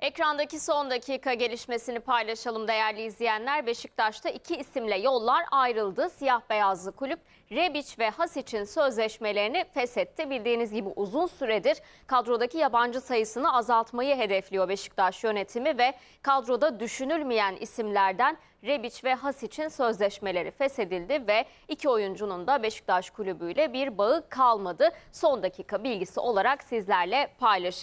Ekrandaki son dakika gelişmesini paylaşalım değerli izleyenler. Beşiktaş'ta iki isimle yollar ayrıldı. Siyah beyazlı kulüp Rebic ve Has için sözleşmelerini feshetti. Bildiğiniz gibi uzun süredir kadrodaki yabancı sayısını azaltmayı hedefliyor Beşiktaş yönetimi ve kadroda düşünülmeyen isimlerden Rebic ve Has için sözleşmeleri feshedildi ve iki oyuncunun da Beşiktaş kulübüyle bir bağı kalmadı. Son dakika bilgisi olarak sizlerle paylaşalım.